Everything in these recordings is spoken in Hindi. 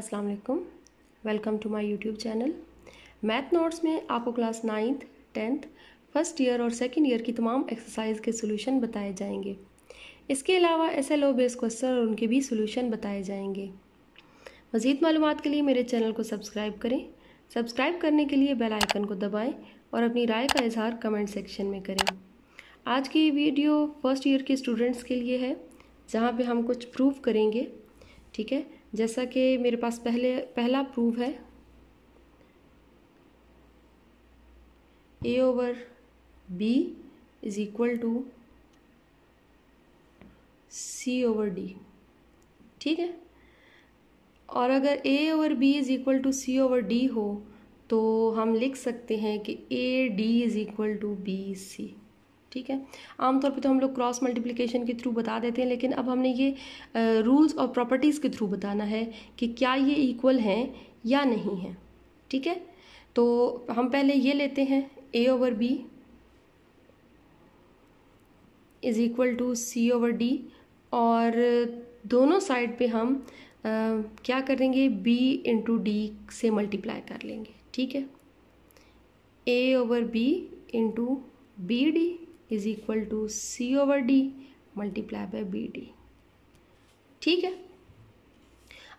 अस्सलाम वालेकुम welcome to my YouTube channel math notes में आपको class ninth tenth first year और सेकंड ईयर की तमाम एक्सरसाइज के सोल्यूशन बताए जाएंगे इसके अलावा S L O base question और उनके भी सोल्यूशन बताए जाएंगे मज़ीद मालूम के लिए मेरे चैनल को सब्सक्राइब करें सब्सक्राइब करने के लिए बेल आइकन को दबाएँ और अपनी राय का इजहार कमेंट सेक्शन में करें आज की वीडियो फर्स्ट ईयर के स्टूडेंट्स के लिए है जहाँ पर हम कुछ प्रूव करेंगे ठीक है जैसा कि मेरे पास पहले पहला प्रूफ है a over b is equal to c over d ठीक है और अगर a over b is equal to c over d हो तो हम लिख सकते हैं कि a d is equal to b c ठीक है आमतौर पे तो हम लोग क्रॉस मल्टीप्लिकेशन के थ्रू बता देते हैं लेकिन अब हमने ये रूल्स और प्रॉपर्टीज़ के थ्रू बताना है कि क्या ये इक्वल हैं या नहीं हैं ठीक है तो हम पहले ये लेते हैं a over b is equal to c over D और दोनों साइड पे हम आ, क्या करेंगे बी इंटू डी से मल्टीप्लाई कर लेंगे ठीक है a over b into b d is equal to c over d multiply by b d ठीक है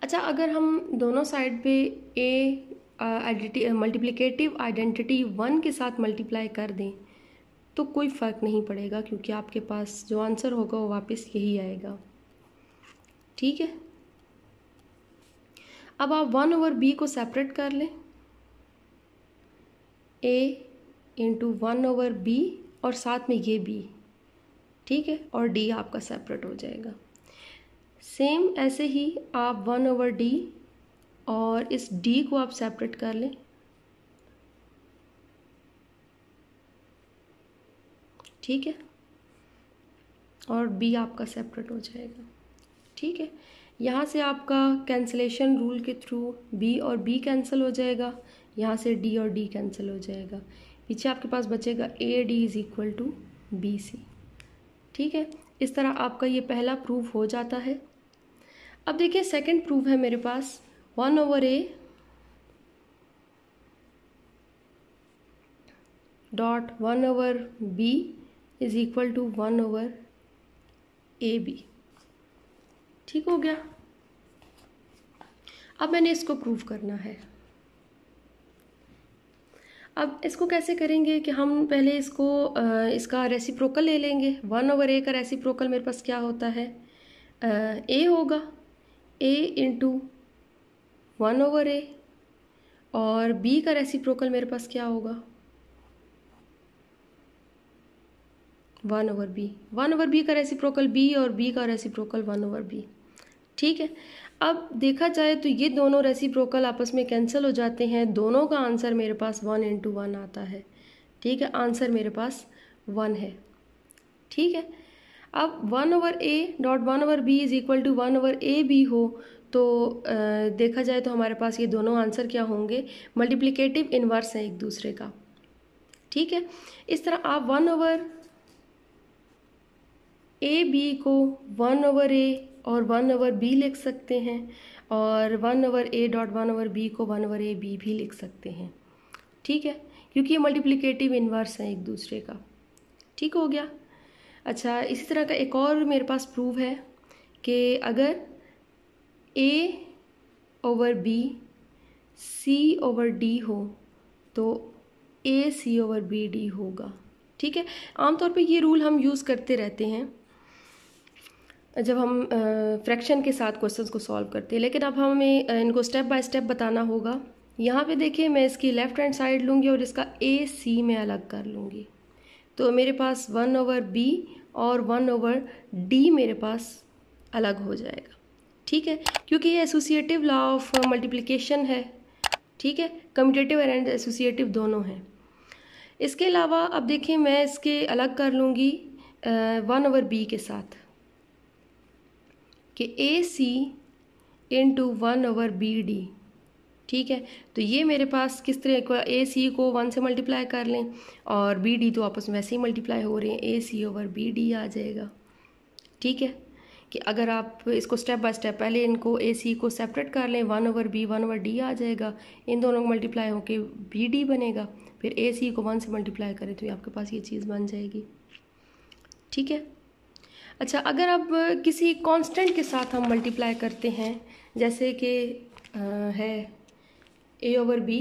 अच्छा अगर हम दोनों साइड पे a multiplicative multiplicative identity one के साथ मल्टीप्लाई कर दें तो कोई फ़र्क नहीं पड़ेगा क्योंकि आपके पास जो आंसर होगा वो वापस यही आएगा ठीक है अब आप वन ओवर बी को सेपरेट कर लें a into one over b और साथ में ये बी ठीक है और डी आपका सेपरेट हो जाएगा सेम ऐसे ही आप वन ओवर डी और इस डी को आप सेपरेट कर लें ठीक है और बी आपका सेपरेट हो जाएगा ठीक है यहाँ से आपका कैंसलेशन रूल के थ्रू बी और बी कैंसिल हो जाएगा यहाँ से डी और डी कैंसिल हो जाएगा पीछे आपके पास बचेगा a d is equal to b c ठीक है इस तरह आपका ये पहला प्रूफ हो जाता है अब देखिए सेकंड प्रूफ है मेरे पास one over a dot one over b is equal to one over a b ठीक हो गया अब मैंने इसको प्रूफ करना है अब इसको कैसे करेंगे कि हम पहले इसको इसका रेसिप्रोकल ले लेंगे वन ओवर ए का रेसिप्रोकल मेरे पास क्या होता है ए होगा a into one over a और बी का रेसिप्रोकल मेरे पास क्या होगा one over b one over b का रेसिप्रोकल बी और बी का रेसिप्रोकल वन ओवर बी ठीक है अब देखा जाए तो ये दोनों रेसिप्रोकल आपस में कैंसिल हो जाते हैं दोनों का आंसर मेरे पास वन इंटू वन आता है ठीक है आंसर मेरे पास वन है ठीक है अब one over a dot one over b is equal to one over a b हो तो आ, देखा जाए तो हमारे पास ये दोनों आंसर क्या होंगे मल्टीप्लिकेटिव इन्वर्स हैं एक दूसरे का ठीक है इस तरह आप वन ओवर ए बी को वन ओवर ए और वन ओवर बी लिख सकते हैं और one over a dot one over b को वन ओवर ए बी भी लिख सकते हैं ठीक है क्योंकि ये मल्टीप्लिकेटिव इन्वर्स है एक दूसरे का ठीक हो गया अच्छा इसी तरह का एक और मेरे पास प्रूव है कि अगर a over b c over d हो तो a c over b d होगा ठीक है आमतौर पे ये रूल हम यूज़ करते रहते हैं जब हम फ्रैक्शन के साथ क्वेश्चंस को सॉल्व करते हैं लेकिन अब हमें इनको स्टेप बाय स्टेप बताना होगा यहाँ पे देखिए मैं इसकी लेफ़्ट हैंड साइड लूँगी और इसका ए सी में अलग कर लूँगी तो मेरे पास वन ओवर बी और वन ओवर डी मेरे पास अलग हो जाएगा ठीक है क्योंकि ये एसोसिएटिव लॉ ऑफ मल्टीप्लिकेशन है ठीक है कम्यूटेटिव एंड एसोसिएटिव दोनों हैं इसके अलावा अब देखिए मैं इसके अलग कर लूँगी वन ओवर बी के साथ कि a c into one over b d ठीक है तो ये मेरे पास किस तरह का ए सी को वन से मल्टीप्लाई कर लें और बी डी तो आपस में वैसे ही मल्टीप्लाई हो रहे हैं a c over b d आ जाएगा ठीक है कि अगर आप इसको स्टेप बाय स्टेप पहले इनको ए सी को सेपरेट कर लें one over b one over d आ जाएगा इन दोनों को मल्टीप्लाई होकर बी डी बनेगा फिर ए सी को वन से मल्टीप्लाई करें तो ये आपके पास ये चीज़ बन जाएगी ठीक है अच्छा अगर आप किसी कांस्टेंट के साथ हम मल्टीप्लाई करते हैं जैसे कि है a over b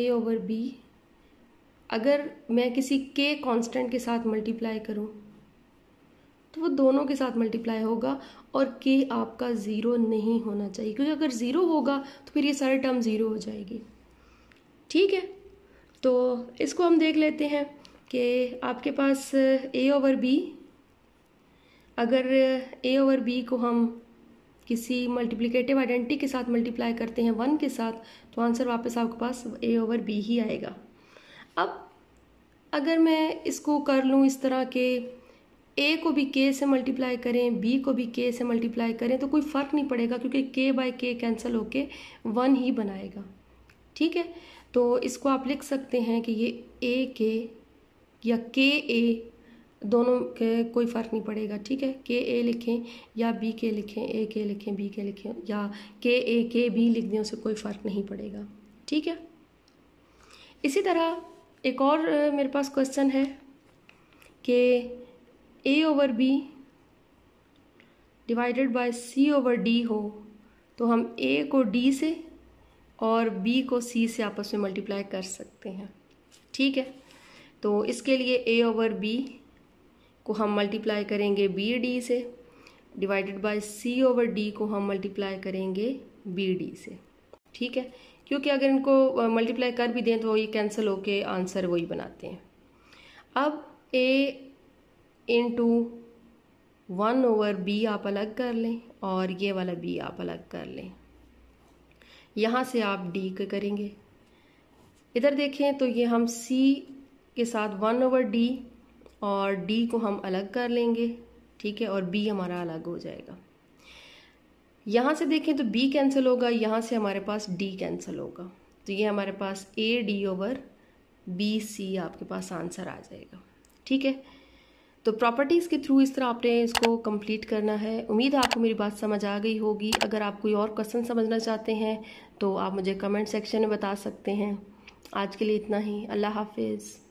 a over b अगर मैं किसी के कांस्टेंट के साथ मल्टीप्लाई करूं तो वो दोनों के साथ मल्टीप्लाई होगा और के आपका ज़ीरो नहीं होना चाहिए क्योंकि अगर ज़ीरो होगा तो फिर ये सारे टर्म ज़ीरो हो जाएगी ठीक है तो इसको हम देख लेते हैं कि आपके पास ए ओवर बी अगर ए ओवर बी को हम किसी मल्टीप्लिकेटिव आइडेंटिटी के साथ मल्टीप्लाई करते हैं वन के साथ तो आंसर वापस आपके पास ए ओवर बी ही आएगा अब अगर मैं इसको कर लूँ इस तरह के ए को भी के से मल्टीप्लाई करें बी को भी के से मल्टीप्लाई करें तो कोई फ़र्क नहीं पड़ेगा क्योंकि के बाय के कैंसिल होके वन ही बनाएगा ठीक है तो इसको आप लिख सकते हैं कि ये ए के या के ए दोनों के कोई फ़र्क नहीं पड़ेगा ठीक है के ए लिखें या बी के लिखें ए के लिखें बी के लिखें या के ए के बी लिख दें उसे कोई फ़र्क नहीं पड़ेगा ठीक है इसी तरह एक और मेरे पास क्वेश्चन है कि a over b divided by c over d हो तो हम ए को डी से और बी को सी से आपस में मल्टीप्लाई कर सकते हैं ठीक है तो इसके लिए ए ओवर बी को हम मल्टीप्लाई करेंगे बी डी से divided by c over d को हम मल्टीप्लाई करेंगे बी डी से ठीक है क्योंकि अगर इनको मल्टीप्लाई कर भी दें तो ये कैंसिल होके आंसर वही बनाते हैं अब a into one over b आप अलग कर लें और ये वाला बी आप अलग कर लें यहाँ से आप डी करेंगे इधर देखें तो ये हम सी के साथ वन ओवर डी और डी को हम अलग कर लेंगे ठीक है और बी हमारा अलग हो जाएगा यहाँ से देखें तो बी कैंसिल होगा यहाँ से हमारे पास डी कैंसिल होगा तो ये हमारे पास a d over b c आपके पास आंसर आ जाएगा ठीक है तो प्रॉपर्टीज़ के थ्रू इस तरह आपने इसको कंप्लीट करना है उम्मीद है आपको मेरी बात समझ आ गई होगी अगर आप कोई और क्वेश्चन समझना चाहते हैं तो आप मुझे कमेंट सेक्शन में बता सकते हैं आज के लिए इतना ही अल्लाह हाफिज़